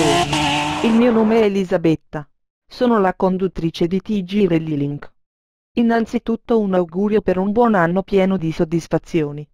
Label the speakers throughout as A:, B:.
A: giorni. Il mio nome è Elisabetta. Sono la conduttrice di TG Relilink. Innanzitutto un augurio per un buon anno pieno di soddisfazioni.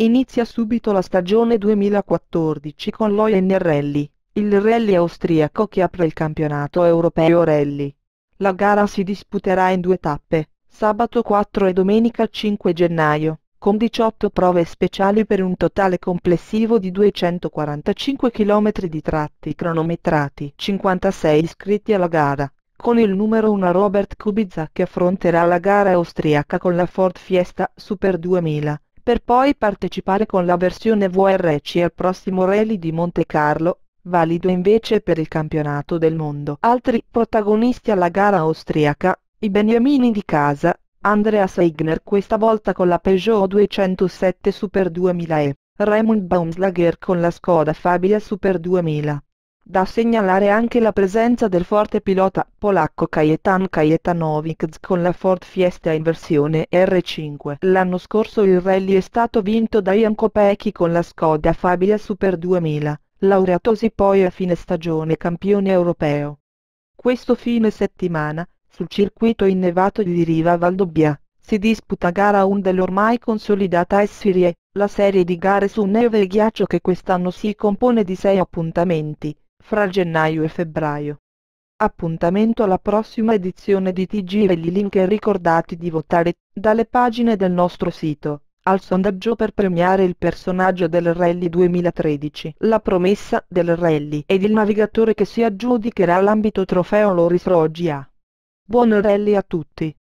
A: Inizia subito la stagione 2014 con l'ON Rally, il rally austriaco che apre il campionato europeo rally. La gara si disputerà in due tappe, sabato 4 e domenica 5 gennaio con 18 prove speciali per un totale complessivo di 245 km di tratti cronometrati, 56 iscritti alla gara, con il numero 1 Robert Kubica che affronterà la gara austriaca con la Ford Fiesta Super 2000, per poi partecipare con la versione VRC al prossimo Rally di Monte Carlo, valido invece per il campionato del mondo. Altri protagonisti alla gara austriaca, i beniamini di casa, Andrea Seigner questa volta con la Peugeot 207 Super 2000 e Raymond Baumslager con la Skoda Fabia Super 2000. Da segnalare anche la presenza del forte pilota polacco Kajetan Kajetanovic con la Ford Fiesta in versione R5. L'anno scorso il rally è stato vinto da Ian Kopecky con la Skoda Fabia Super 2000, laureatosi poi a fine stagione campione europeo. Questo fine settimana, sul circuito innevato di Riva Valdobbia, si disputa gara 1 dell'ormai consolidata S-Serie, la serie di gare su neve e ghiaccio che quest'anno si compone di 6 appuntamenti, fra gennaio e febbraio. Appuntamento alla prossima edizione di TG e gli link e ricordati di votare, dalle pagine del nostro sito, al sondaggio per premiare il personaggio del Rally 2013, la promessa del Rally ed il navigatore che si aggiudicherà l'ambito trofeo Loris Roggia. Buon orelli a tutti.